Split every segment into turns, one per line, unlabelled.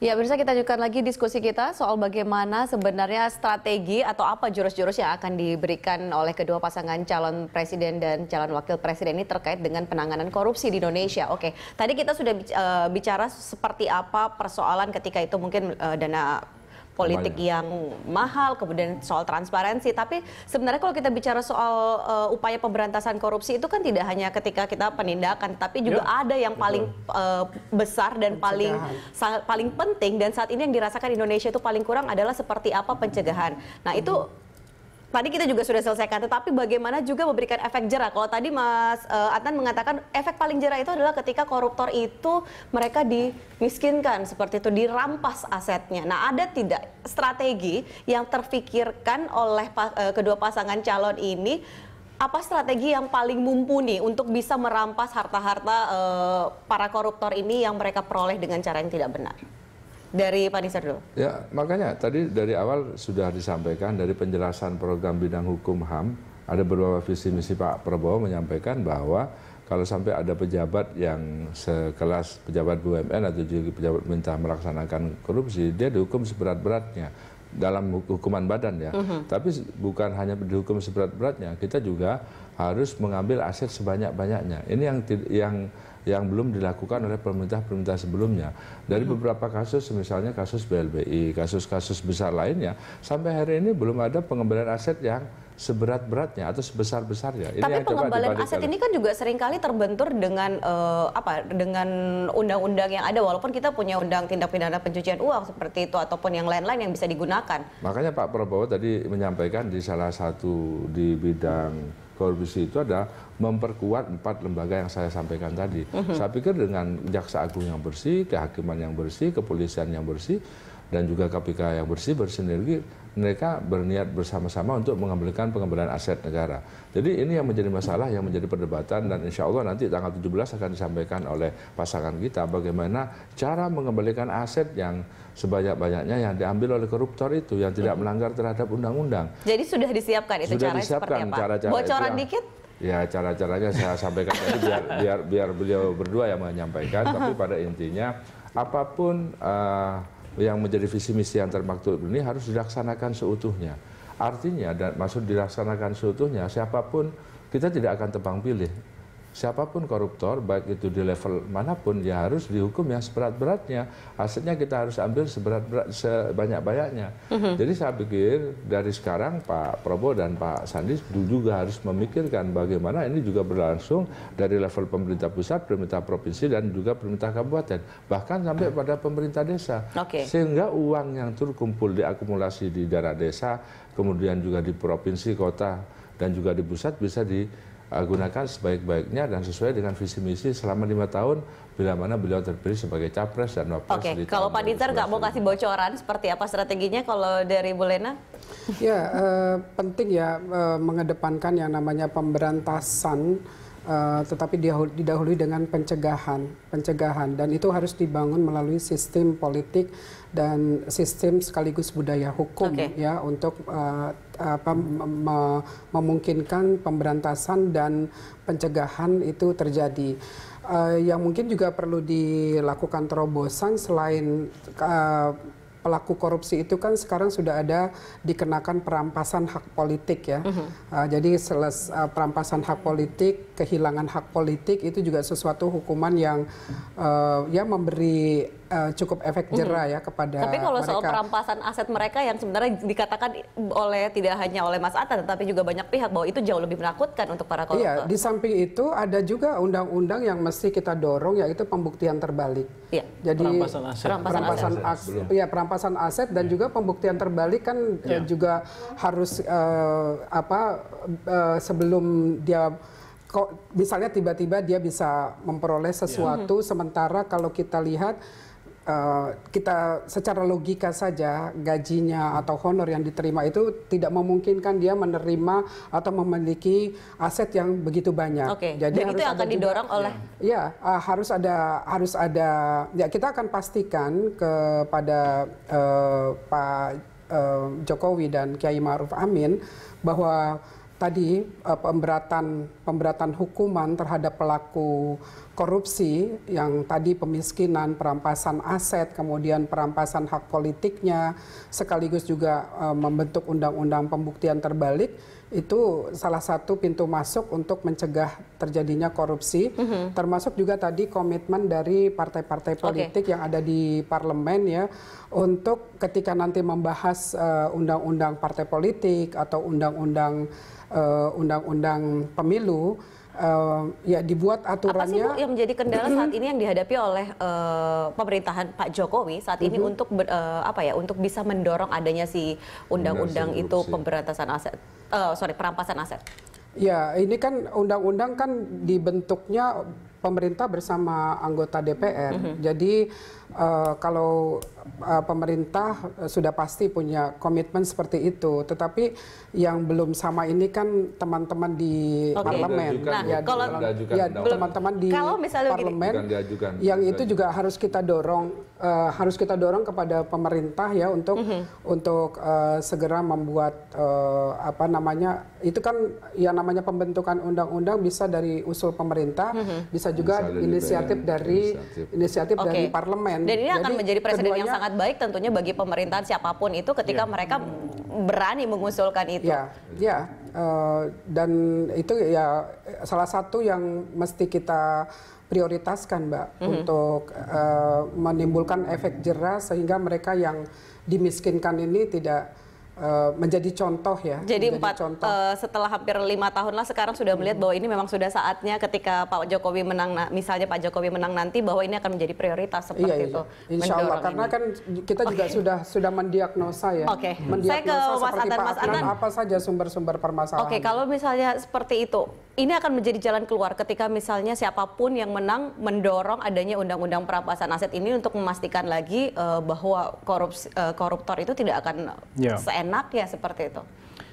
Ya, bisa kita lanjutkan lagi diskusi kita soal bagaimana sebenarnya strategi atau apa jurus-jurus yang akan diberikan oleh kedua pasangan calon presiden dan calon wakil presiden ini terkait dengan penanganan korupsi di Indonesia. Oke, tadi kita sudah eh, bicara seperti apa persoalan ketika itu mungkin eh, dana politik yang mahal, kemudian soal transparansi. Tapi sebenarnya kalau kita bicara soal uh, upaya pemberantasan korupsi itu kan tidak hanya ketika kita penindakan, tapi juga yep. Ya, ada yang paling uh, besar dan paling paling penting dan saat ini yang dirasakan Indonesia itu paling kurang adalah seperti apa pencegahan. Nah, itu Tadi kita juga sudah selesaikan, tetapi bagaimana juga memberikan efek jerah? Kalau tadi Mas uh, Adnan mengatakan efek paling jerah itu adalah ketika koruptor itu mereka dimiskinkan seperti itu, dirampas asetnya. Nah, ada tidak strategi yang terfikirkan oleh pa uh, kedua pasangan calon ini? Apa strategi yang paling mumpuni untuk bisa merampas harta-harta uh, para koruptor ini yang mereka peroleh dengan cara yang tidak benar? dari Pak Nizar dulu.
Ya, makanya tadi dari awal sudah disampaikan dari penjelasan program bidang hukum HAM, ada beberapa visi misi Pak Prabowo menyampaikan bahwa kalau sampai ada pejabat yang sekelas pejabat BUMN atau juga pejabat minta melaksanakan korupsi, dia dihukum seberat-beratnya dalam hukuman badan ya. Uh Tapi bukan hanya dihukum seberat-beratnya, kita juga harus mengambil aset sebanyak-banyaknya. Ini yang yang yang belum dilakukan oleh pemerintah-pemerintah sebelumnya. Dari hmm. beberapa kasus, misalnya kasus BLBI, kasus-kasus besar lainnya, sampai hari ini belum ada pengembalian aset yang seberat-beratnya atau sebesar-besarnya. Ini Tapi pengembalian aset ini
kan juga seringkali terbentur dengan uh, apa dengan undang-undang yang ada walaupun kita punya undang tindak pidana pencucian uang seperti itu ataupun yang lain-lain yang bisa digunakan.
Makanya Pak Prabowo tadi menyampaikan di salah satu di bidang korupsi itu ada memperkuat empat lembaga yang saya sampaikan tadi. Mm -hmm. Saya pikir dengan jaksa agung yang bersih, kehakiman yang bersih, kepolisian yang bersih, dan juga KPK yang bersih bersinergi mereka berniat bersama-sama untuk mengembalikan pengembalian aset negara. Jadi ini yang menjadi masalah, yang menjadi perdebatan dan insya Allah nanti tanggal 17 akan disampaikan oleh pasangan kita bagaimana cara mengembalikan aset yang sebanyak-banyaknya yang diambil oleh koruptor itu yang tidak hmm. melanggar terhadap undang-undang.
Jadi sudah disiapkan itu sudah cara disiapkan seperti apa? Cara -cara Bocoran dikit?
Ya cara-caranya saya sampaikan tadi biar, biar biar beliau berdua yang menyampaikan, tapi pada intinya apapun uh, yang menjadi visi misi yang termaktub ini harus dilaksanakan seutuhnya. Artinya dan maksud dilaksanakan seutuhnya siapapun kita tidak akan tebang pilih siapapun koruptor baik itu di level manapun ya harus dihukum yang seberat beratnya asetnya kita harus ambil seberat berat sebanyak banyaknya mhm. jadi saya pikir dari sekarang Pak Prabowo dan Pak Sandi juga harus memikirkan bagaimana ini juga berlangsung dari level pemerintah pusat pemerintah provinsi dan juga pemerintah kabupaten bahkan sampai ah. pada pemerintah desa okay. sehingga uang yang terkumpul diakumulasi di daerah desa kemudian juga di provinsi kota dan juga di pusat bisa di Eh, gunakan sebaik-baiknya dan sesuai dengan visi misi selama lima tahun bila mana beliau terpilih sebagai capres dan wapres. Oke, okay. kalau Pak Ditar nggak mau kasih
bocoran seperti apa strateginya kalau dari Bu Lena?
Ya, uh, penting ya uh, mengedepankan yang namanya pemberantasan Uh, tetapi didahului dengan pencegahan, pencegahan dan itu harus dibangun melalui sistem politik dan sistem sekaligus budaya hukum okay. ya untuk uh, apa mem memungkinkan pemberantasan dan pencegahan itu terjadi. Uh, yang mungkin juga perlu dilakukan terobosan selain uh, pelaku korupsi itu kan sekarang sudah ada dikenakan perampasan hak politik ya. Uh -huh. uh, jadi seles, uh, perampasan hak politik, kehilangan hak politik itu juga sesuatu hukuman yang uh, ya memberi uh, cukup efek jerah hmm. ya kepada Tapi kalau mereka.
soal perampasan aset mereka yang sebenarnya dikatakan oleh tidak hanya oleh Mas Atta tetapi juga banyak pihak bahwa itu jauh lebih menakutkan untuk para koruptor. Iya, di
samping itu ada juga undang-undang yang mesti kita dorong yaitu pembuktian terbalik. Iya. Jadi perampasan aset. Perampasan, aset. Iya. iya perampasan aset dan iya. juga pembuktian terbalik kan ya. juga harus uh, apa uh, sebelum dia kok misalnya tiba-tiba dia bisa memperoleh iya. sesuatu yeah. Mm-hmm. sementara kalau kita lihat Eh, kita secara logika saja gajinya atau honor yang diterima itu tidak memungkinkan dia menerima atau memiliki aset yang begitu banyak. Okay. Jadi itu yang akan didorong juga, ya. oleh ya uh, harus ada harus ada ya kita akan pastikan kepada uh, Pak eh, Jokowi dan Kiai Ma'ruf Amin bahwa tadi eh, pemberatan pemberatan hukuman terhadap pelaku korupsi yang tadi pemiskinan, perampasan aset, kemudian perampasan hak politiknya, sekaligus juga eh, membentuk undang-undang pembuktian terbalik itu salah satu pintu masuk untuk mencegah terjadinya korupsi, mm-hmm. termasuk juga tadi komitmen dari partai-partai politik okay. yang ada di parlemen ya untuk ketika nanti membahas undang eh, undang-undang partai politik atau undang-undang undang eh, undang-undang pemilu uh, ya dibuat aturannya. Apa sih Bu yang menjadi kendala saat
ini yang dihadapi oleh uh, pemerintahan Pak Jokowi saat ini uh-huh. untuk ber, uh, apa ya untuk bisa mendorong adanya si undang-undang itu pemberantasan aset uh, sorry perampasan aset.
Ya ini kan undang-undang kan dibentuknya pemerintah bersama anggota DPR. uh mm-hmm. -huh. Jadi Eh, kalau uh, pemerintah eh, sudah pasti punya komitmen seperti itu, tetapi yang belum sama ini kan teman-teman di okay. parlemen, ya, ya teman-teman di parlemen,
yang itu juga
harus kita dorong, uh, harus kita dorong kepada pemerintah ya untuk mm -hmm. untuk uh, segera membuat uh, apa namanya itu kan yang namanya pembentukan undang-undang bisa dari usul pemerintah, mm -hmm. bisa juga bisa inisiatif dari inisiatif, inisiatif dari parlemen kan. Dan ini akan menjadi presiden keduanya, yang
sangat baik tentunya bagi pemerintahan siapapun itu ketika yeah. mereka berani mengusulkan itu. Ya,
ya. Uh, dan itu ya salah satu yang mesti kita prioritaskan, Mbak, mm-hmm. untuk uh, menimbulkan efek jerah sehingga mereka yang dimiskinkan ini tidak Eh, menjadi contoh ya. Jadi empat
contoh. Uh, setelah hampir lima tahun lah sekarang sudah melihat hmm. bahwa ini memang sudah saatnya ketika Pak Jokowi menang, misalnya Pak Jokowi menang nanti bahwa ini akan menjadi prioritas seperti iya, iya itu. Iya. Insya Allah karena kan kita okay. juga
sudah sudah mendiagnosa ya. Oke. Okay. Saya ke Mas Atan, Mas Atan apa saja sumber-sumber permasalahan. Oke, okay,
kalau misalnya seperti itu, ini akan menjadi jalan keluar ketika misalnya siapapun yang menang mendorong adanya undang-undang perampasan aset ini untuk memastikan lagi uh, bahwa korupsi, uh, koruptor itu tidak akan yeah. seenak enak ya seperti itu?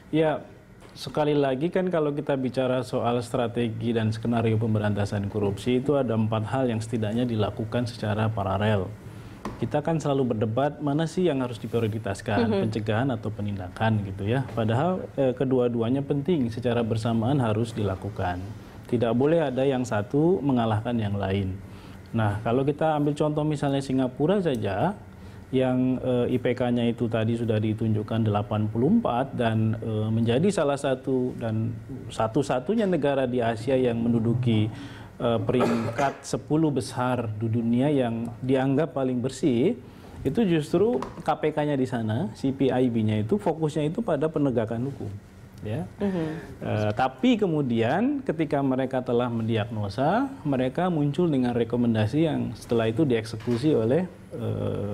Ya, sekali lagi kan kalau kita bicara soal strategi dan skenario pemberantasan korupsi itu ada empat hal yang setidaknya dilakukan secara paralel. Kita kan selalu berdebat mana sih yang harus diprioritaskan, mm -hmm. pencegahan atau penindakan gitu ya. Padahal eh, kedua-duanya penting secara bersamaan harus dilakukan. Tidak boleh ada yang satu mengalahkan yang lain. Nah, kalau kita ambil contoh misalnya Singapura saja, yang eh, IPK-nya itu tadi sudah ditunjukkan 84 dan eh, menjadi salah satu dan satu-satunya negara di Asia yang menduduki eh, peringkat 10 besar di dunia yang dianggap paling bersih itu justru KPK-nya di sana, CPIB-nya itu fokusnya itu pada penegakan hukum ya. Mm-hmm. E, tapi kemudian ketika mereka telah mendiagnosa, mereka muncul dengan rekomendasi yang setelah itu dieksekusi oleh e,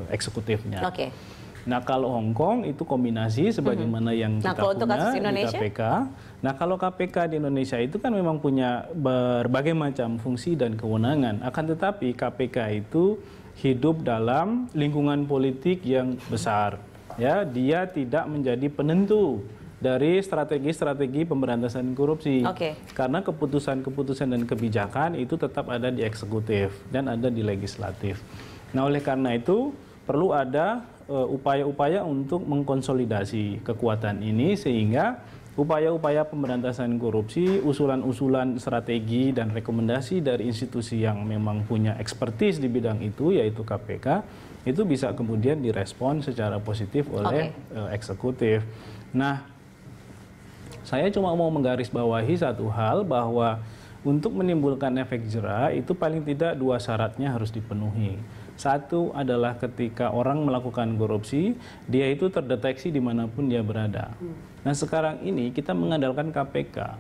eksekutifnya. Oke. Okay. Nah kalau Hong Kong itu kombinasi sebagaimana mm-hmm. yang nah, kita nah, kalau punya untuk kasus di KPK. Nah kalau KPK di Indonesia itu kan memang punya berbagai macam fungsi dan kewenangan. Akan tetapi KPK itu hidup dalam lingkungan politik yang besar. Ya, dia tidak menjadi penentu dari strategi-strategi pemberantasan korupsi. Okay. Karena keputusan-keputusan dan kebijakan itu tetap ada di eksekutif dan ada di legislatif. Nah, oleh karena itu perlu ada eh, upaya-upaya uh, untuk mengkonsolidasi kekuatan ini sehingga upaya-upaya pemberantasan korupsi, usulan-usulan strategi dan rekomendasi dari institusi yang memang punya ekspertis di bidang itu yaitu KPK itu bisa kemudian direspon secara positif oleh okay. Eh, eksekutif. Nah, saya cuma mau menggarisbawahi satu hal bahwa untuk menimbulkan efek jerah itu paling tidak dua syaratnya harus dipenuhi. Satu adalah ketika orang melakukan korupsi, dia itu terdeteksi dimanapun dia berada. Hmm. Nah sekarang ini kita mengandalkan KPK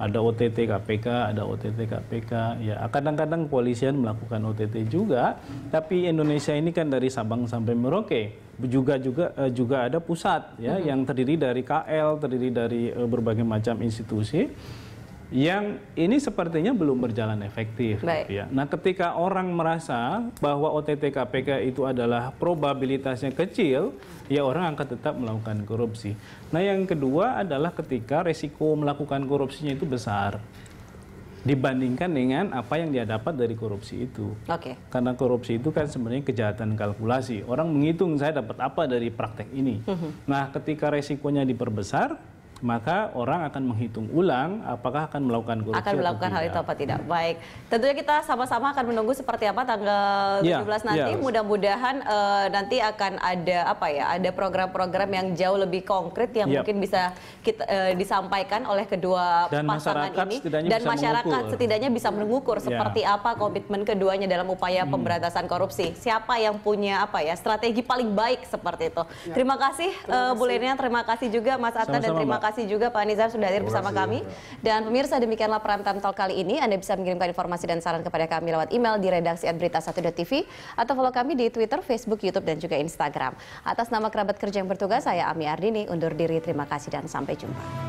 ada OTT KPK, ada OTT KPK. Ya, kadang-kadang kepolisian melakukan OTT juga, tapi Indonesia ini kan dari Sabang sampai Merauke juga juga eh, juga ada pusat ya mm -hmm. yang terdiri dari KL, terdiri dari eh, berbagai macam institusi yang ini sepertinya belum berjalan efektif. Gitu Baik. Ya. Nah, ketika orang merasa bahwa OTT KPK itu adalah probabilitasnya kecil, ya orang akan tetap melakukan korupsi. Nah, yang kedua adalah ketika resiko melakukan korupsinya itu besar dibandingkan dengan apa yang dia dapat dari korupsi itu. Oke. Okay. Karena korupsi itu kan sebenarnya kejahatan kalkulasi. Orang menghitung saya dapat apa dari praktek ini. Mm -hmm. Nah, ketika resikonya diperbesar, maka orang akan menghitung ulang apakah akan melakukan korupsi akan melakukan atau hal itu
apa tidak. Baik, tentunya kita sama-sama akan menunggu seperti apa tanggal yeah, 17 nanti. ya. Mudah-mudahan uh, nanti akan ada apa ya, ada program-program yang jauh lebih konkret yang ya. mungkin bisa kita, uh, disampaikan oleh kedua dan pasangan ini dan bisa masyarakat mengukur. setidaknya bisa mengukur ya. seperti apa komitmen keduanya dalam upaya hmm. pemberantasan korupsi. Siapa yang punya apa ya strategi paling baik seperti itu. ya. Terima kasih, eh, kasih. Uh, Bu Lenia, terima kasih juga Mas Atta dan terima kasih kasih juga Pak Nizar sudah hadir bersama kami. Dan pemirsa demikianlah Primetime Talk kali ini. Anda bisa mengirimkan informasi dan saran kepada kami lewat email di redaksi berita1.tv atau follow kami di Twitter, Facebook, Youtube, dan juga Instagram. Atas nama kerabat kerja yang bertugas, saya Ami Ardini undur diri. Terima kasih dan sampai jumpa.